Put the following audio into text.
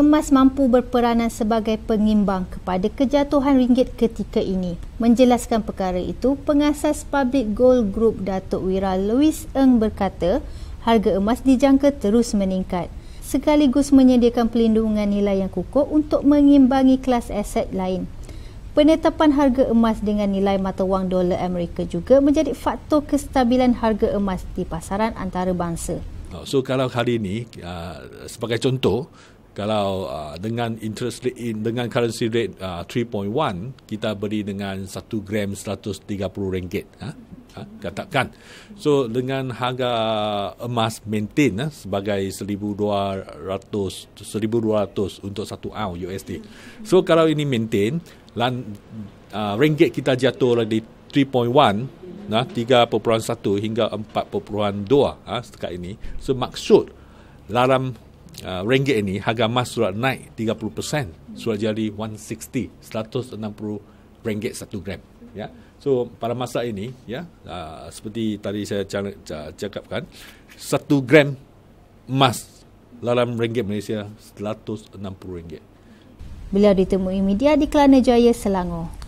emas mampu berperanan sebagai pengimbang kepada kejatuhan ringgit ketika ini. Menjelaskan perkara itu, pengasas Public Gold Group Datuk Wira Louis Eng berkata, harga emas dijangka terus meningkat sekaligus menyediakan pelindungan nilai yang kukuh untuk mengimbangi kelas aset lain. Penetapan harga emas dengan nilai mata wang dolar Amerika juga menjadi faktor kestabilan harga emas di pasaran antarabangsa. So kalau hari ini uh, sebagai contoh kalau uh, dengan interest rate in, dengan currency rate uh, 3.1 kita beri dengan 1 gram 130 ringgit ha? ha? katakan so dengan harga emas maintain ha? sebagai 1200 1200 untuk 1 ounce USD so kalau ini maintain lan, uh, ringgit kita jatuh lagi 3.1 nah 3.1 hingga 4.2 ha, setakat ini so maksud dalam uh, ringgit ini harga emas surat naik 30% surat jadi 160 160 ringgit 1 gram ya yeah. so pada masa ini ya yeah, uh, seperti tadi saya cakapkan 1 gram emas dalam ringgit Malaysia 160 ringgit beliau ditemui media di Kelana Jaya Selangor